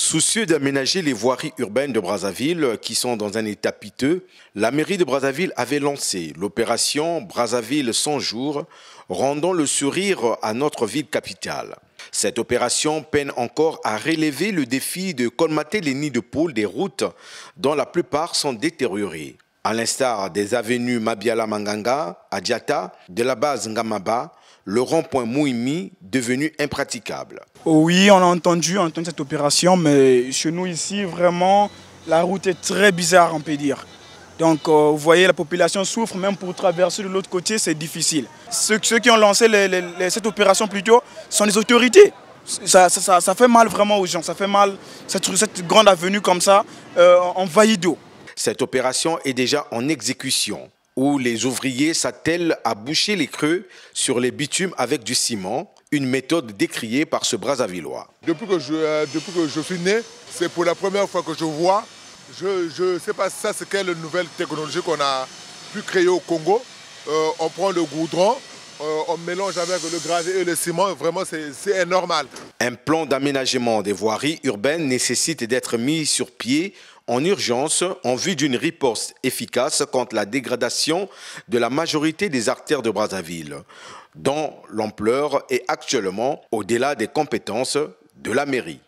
Soucieux d'aménager les voiries urbaines de Brazzaville qui sont dans un état piteux, la mairie de Brazzaville avait lancé l'opération Brazzaville 100 jours, rendant le sourire à notre ville capitale. Cette opération peine encore à relever le défi de colmater les nids de poule des routes dont la plupart sont détériorées. À l'instar des avenues Mabiala Manganga, Adjata, de la base Ngamaba, le rond-point Mouimi devenu impraticable. Oui, on a entendu, cette opération, mais chez nous ici, vraiment, la route est très bizarre, on peut dire. Donc, euh, vous voyez, la population souffre, même pour traverser de l'autre côté, c'est difficile. Ceux, qui ont lancé cette opération plutôt sont les autorités. Ça, fait mal vraiment aux gens, ça fait mal, cette, grande avenue comme ça, euh, envahie d'eau. Cette opération est déjà en exécution où les ouvriers s'attellent à boucher les creux sur les bitumes avec du ciment, une méthode décriée par ce Brazzavillois. Euh, depuis que je, suis né, c'est pour la première fois que je vois. Je ne sais pas ça, c'est quelle nouvelle technologie qu'on a pu créer au Congo. Euh, on prend le goudron, euh, on mélange avec le gravier et le ciment. Vraiment, c'est normal. Un plan d'aménagement des voiries urbaines nécessite d'être mis sur pied en urgence en vue d'une riposte efficace contre la dégradation de la majorité des artères de Brazzaville, dont l'ampleur est actuellement au-delà des compétences de la mairie.